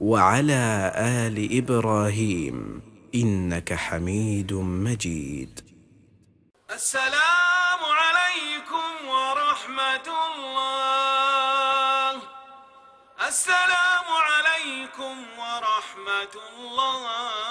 وعلى ال ابراهيم انك حميد مجيد السلام عليكم ورحمه الله السلام عليكم ورحمه الله